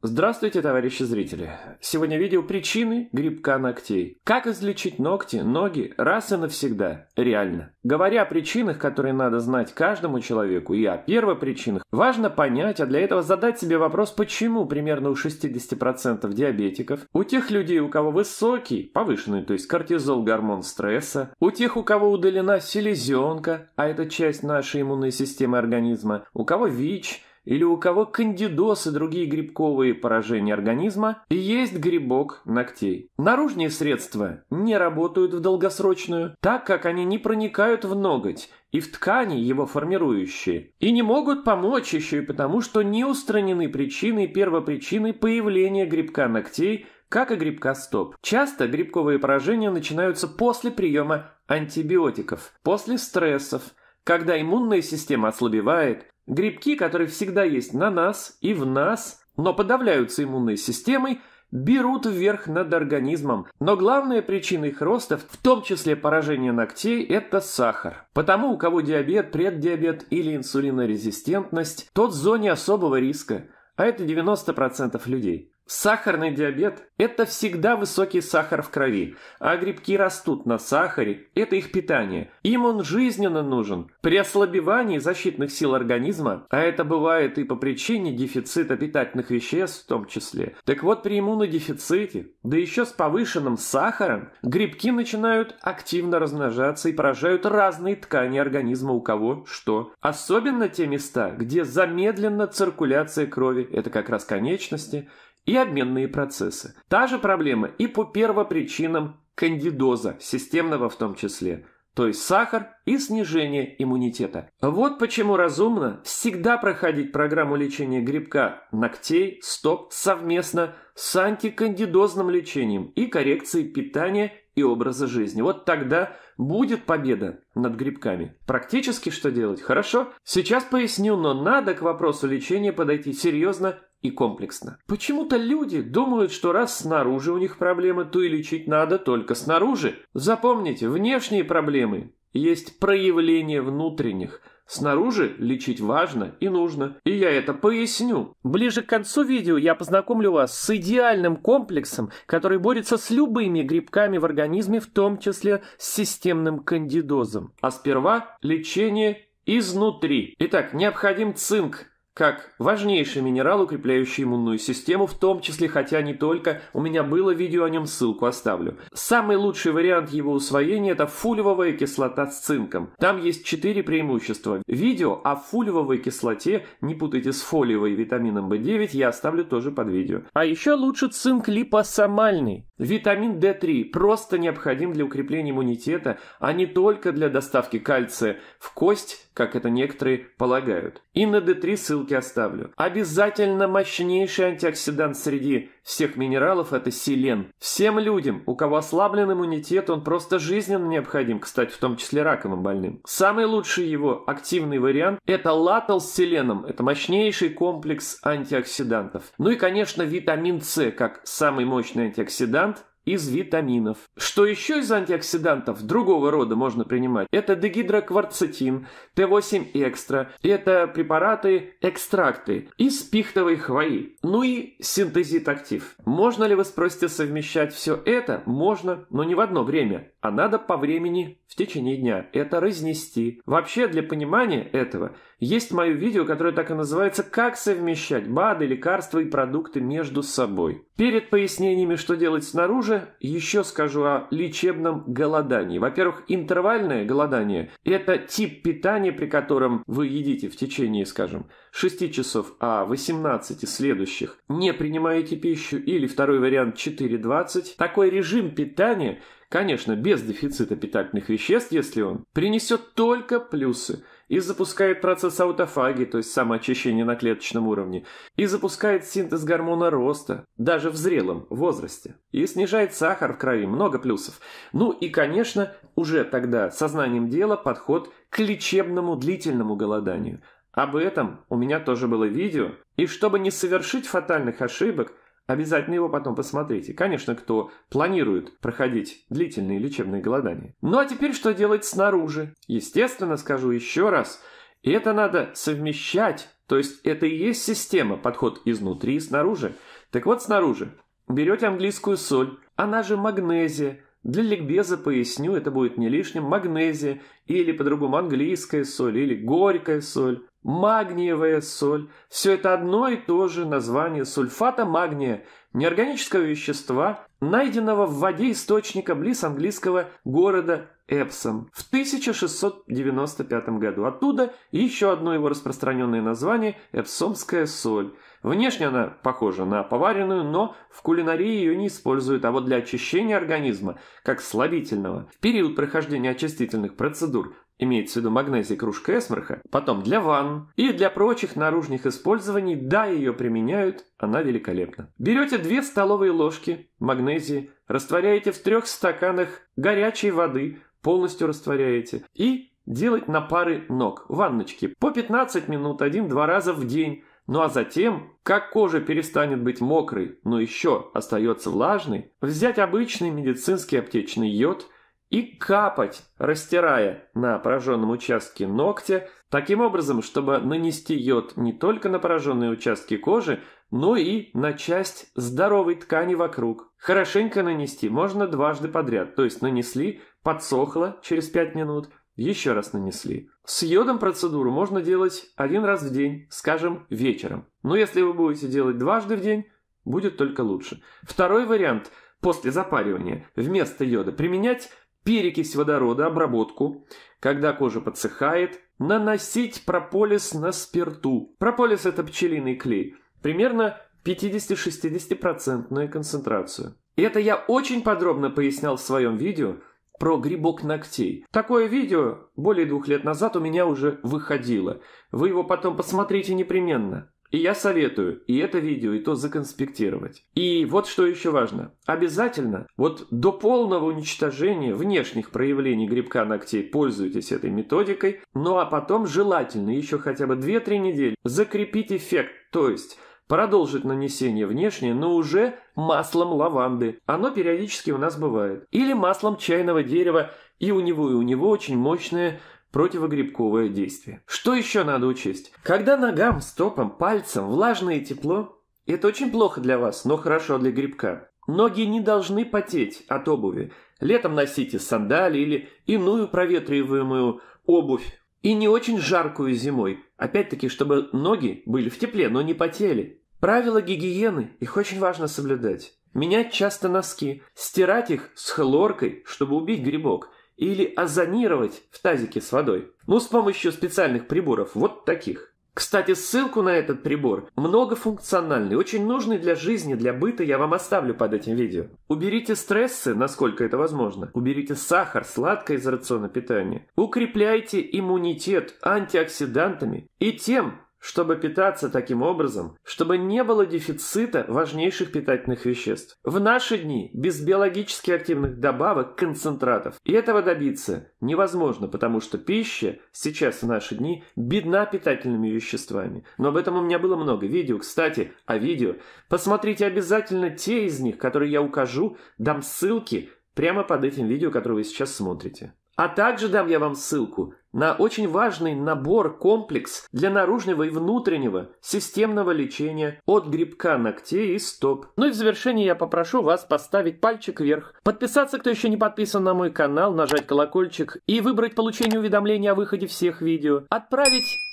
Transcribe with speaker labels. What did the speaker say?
Speaker 1: Здравствуйте, товарищи зрители! Сегодня видео «Причины грибка ногтей». Как излечить ногти, ноги раз и навсегда, реально. Говоря о причинах, которые надо знать каждому человеку, и о первопричинах, важно понять, а для этого задать себе вопрос, почему примерно у 60% диабетиков, у тех людей, у кого высокий, повышенный, то есть кортизол, гормон стресса, у тех, у кого удалена селезенка, а это часть нашей иммунной системы организма, у кого ВИЧ – или у кого кандидоз и другие грибковые поражения организма, есть грибок ногтей. Наружные средства не работают в долгосрочную, так как они не проникают в ноготь и в ткани его формирующие, и не могут помочь еще и потому, что не устранены причины и первопричины появления грибка ногтей, как и грибка стоп. Часто грибковые поражения начинаются после приема антибиотиков, после стрессов, когда иммунная система ослабевает, Грибки, которые всегда есть на нас и в нас, но подавляются иммунной системой, берут вверх над организмом. Но главная причина их роста, в том числе поражение ногтей, это сахар. Потому у кого диабет, преддиабет или инсулинорезистентность, тот в зоне особого риска, а это 90% людей. Сахарный диабет – это всегда высокий сахар в крови, а грибки растут на сахаре – это их питание. Им он жизненно нужен. При ослабевании защитных сил организма, а это бывает и по причине дефицита питательных веществ в том числе, так вот при иммунодефиците, да еще с повышенным сахаром, грибки начинают активно размножаться и поражают разные ткани организма у кого что. Особенно те места, где замедлена циркуляция крови – это как раз конечности – и обменные процессы. Та же проблема и по первопричинам кандидоза, системного в том числе – то есть сахар и снижение иммунитета. Вот почему разумно всегда проходить программу лечения грибка ногтей, стоп совместно с антикандидозным лечением и коррекцией питания и образа жизни. Вот тогда будет победа над грибками. Практически что делать? Хорошо? Сейчас поясню, но надо к вопросу лечения подойти серьезно и комплексно. Почему-то люди думают, что раз снаружи у них проблемы, то и лечить надо только снаружи. Запомните, внешние проблемы есть проявление внутренних – Снаружи лечить важно и нужно, и я это поясню. Ближе к концу видео я познакомлю вас с идеальным комплексом, который борется с любыми грибками в организме, в том числе с системным кандидозом. А сперва лечение изнутри. Итак, необходим цинк, как важнейший минерал, укрепляющий иммунную систему, в том числе, хотя не только, у меня было видео о нем, ссылку оставлю. Самый лучший вариант его усвоения – это фулевая кислота с цинком. Там есть четыре преимущества. Видео о фулевой кислоте, не путайте с фолиевой витамином В9, я оставлю тоже под видео. А еще лучше цинк липосомальный. Витамин D3 просто необходим для укрепления иммунитета, а не только для доставки кальция в кость как это некоторые полагают. И на D3 ссылки оставлю. Обязательно мощнейший антиоксидант среди всех минералов – это селен. Всем людям, у кого ослаблен иммунитет, он просто жизненно необходим, кстати, в том числе раковым больным. Самый лучший его активный вариант – это латал с селеном. Это мощнейший комплекс антиоксидантов. Ну и, конечно, витамин С, как самый мощный антиоксидант, из витаминов. Что еще из антиоксидантов другого рода можно принимать? Это дегидрокварцетин, Т8 экстра, это препараты, экстракты из пихтовой хвои, ну и синтезит актив. Можно ли вы спросите совмещать все это? Можно, но не в одно время, а надо по времени в течение дня это разнести. Вообще для понимания этого есть мое видео, которое так и называется «Как совмещать БАДы, лекарства и продукты между собой». Перед пояснениями, что делать снаружи, еще скажу о лечебном голодании. Во-первых, интервальное голодание – это тип питания, при котором вы едите в течение, скажем, 6 часов, а 18 следующих не принимаете пищу, или второй вариант 4-20. Такой режим питания Конечно, без дефицита питательных веществ, если он принесет только плюсы и запускает процесс аутофагии, то есть самоочищения на клеточном уровне, и запускает синтез гормона роста, даже в зрелом возрасте, и снижает сахар в крови, много плюсов. Ну и, конечно, уже тогда сознанием дела подход к лечебному длительному голоданию. Об этом у меня тоже было видео, и чтобы не совершить фатальных ошибок, Обязательно его потом посмотрите. Конечно, кто планирует проходить длительные лечебные голодания. Ну а теперь что делать снаружи? Естественно, скажу еще раз, это надо совмещать. То есть это и есть система, подход изнутри и снаружи. Так вот, снаружи берете английскую соль, она же магнезия, для ликбеза поясню, это будет не лишним, магнезия или по-другому английская соль или горькая соль, магниевая соль. Все это одно и то же название сульфата магния, неорганического вещества, найденного в воде источника близ английского города Эпсом в 1695 году. Оттуда еще одно его распространенное название – эпсомская соль. Внешне она похожа на поваренную, но в кулинарии ее не используют, а вот для очищения организма, как слабительного, в период прохождения очистительных процедур имеется в виду магнезия кружка Эсмерха, потом для ванн и для прочих наружных использований, да, ее применяют, она великолепна. Берете две столовые ложки магнезии, растворяете в трех стаканах горячей воды, полностью растворяете. И делать на пары ног, ванночки, по 15 минут один-два раза в день. Ну а затем, как кожа перестанет быть мокрой, но еще остается влажной, взять обычный медицинский аптечный йод и капать, растирая на пораженном участке ногтя, таким образом, чтобы нанести йод не только на пораженные участки кожи, но ну и на часть здоровой ткани вокруг. Хорошенько нанести можно дважды подряд, то есть нанесли, подсохло через 5 минут, еще раз нанесли. С йодом процедуру можно делать один раз в день, скажем, вечером. Но если вы будете делать дважды в день, будет только лучше. Второй вариант – после запаривания вместо йода применять перекись водорода, обработку, когда кожа подсыхает, наносить прополис на спирту. Прополис – это пчелиный клей – примерно 50-60% концентрацию. И это я очень подробно пояснял в своем видео про грибок ногтей. Такое видео более двух лет назад у меня уже выходило. Вы его потом посмотрите непременно. И я советую и это видео, и то законспектировать. И вот что еще важно. Обязательно, вот до полного уничтожения внешних проявлений грибка ногтей пользуйтесь этой методикой, ну а потом желательно еще хотя бы 2-3 недели закрепить эффект, то есть Продолжить нанесение внешне, но уже маслом лаванды. Оно периодически у нас бывает. Или маслом чайного дерева, и у него и у него очень мощное противогрибковое действие. Что еще надо учесть? Когда ногам, стопам, пальцам влажное тепло, это очень плохо для вас, но хорошо для грибка. Ноги не должны потеть от обуви. Летом носите сандали или иную проветриваемую обувь и не очень жаркую зимой. Опять-таки, чтобы ноги были в тепле, но не потели. Правила гигиены, их очень важно соблюдать. Менять часто носки, стирать их с хлоркой, чтобы убить грибок, или озонировать в тазике с водой. Ну, с помощью специальных приборов, вот таких. Кстати, ссылку на этот прибор, многофункциональный, очень нужный для жизни, для быта, я вам оставлю под этим видео. Уберите стрессы, насколько это возможно. Уберите сахар, сладкое из рациона питания. Укрепляйте иммунитет антиоксидантами и тем, чтобы питаться таким образом, чтобы не было дефицита важнейших питательных веществ. В наши дни без биологически активных добавок, концентратов, и этого добиться невозможно, потому что пища сейчас в наши дни бедна питательными веществами. Но об этом у меня было много видео, кстати, о видео. Посмотрите обязательно те из них, которые я укажу, дам ссылки прямо под этим видео, которое вы сейчас смотрите. А также дам я вам ссылку на очень важный набор комплекс для наружного и внутреннего системного лечения от грибка ногтей и стоп. Ну и в завершение я попрошу вас поставить пальчик вверх, подписаться, кто еще не подписан на мой канал, нажать колокольчик и выбрать получение уведомления о выходе всех видео, отправить